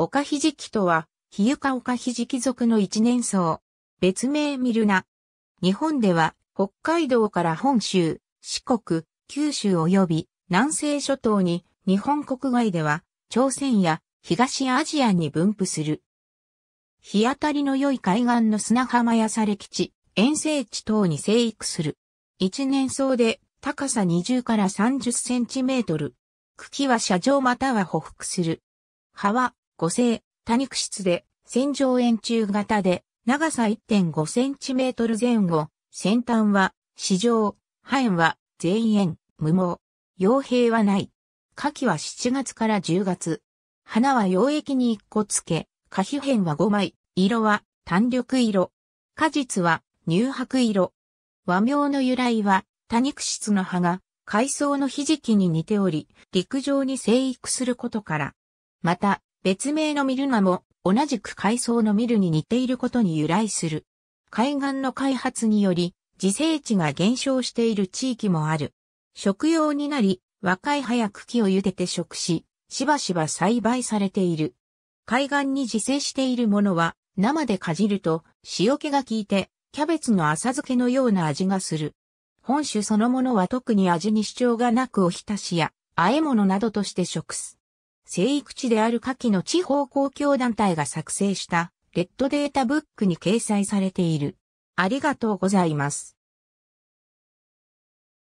岡ひじきとは、比床岡ひじき族の一年草。別名ミルナ。日本では、北海道から本州、四国、九州及び南西諸島に、日本国外では、朝鮮や東アジアに分布する。日当たりの良い海岸の砂浜や砂礫地、遠征地等に生育する。一年草で、高さ20から30センチメートル。茎は車状または匍匐する。葉は五星、多肉質で、線状円柱型で、長さ1.5センチメートル前後、先端は、四条、半炎は、全円、無毛。傭兵はない。花期は7月から10月。花は溶液に1個つけ、花皮片は5枚。色は単緑色。果実は乳白色。和名の由来は多肉質の葉が海藻のひじきに似ており、陸上に生育することから。また、別名のミルナも同じく海藻のミルに似ていることに由来する。海岸の開発により自生地が減少している地域もある。食用になり、若い葉や茎を茹でて食し、しばしば栽培されている。海岸に自生しているものは生でかじると塩気が効いてキャベツの浅漬けのような味がする。本種そのものは特に味に主張がなくおひたしや、和え物などとして食す。生育地である下記の地方公共団体が作成したレッドデータブックに掲載されている。ありがとうございます。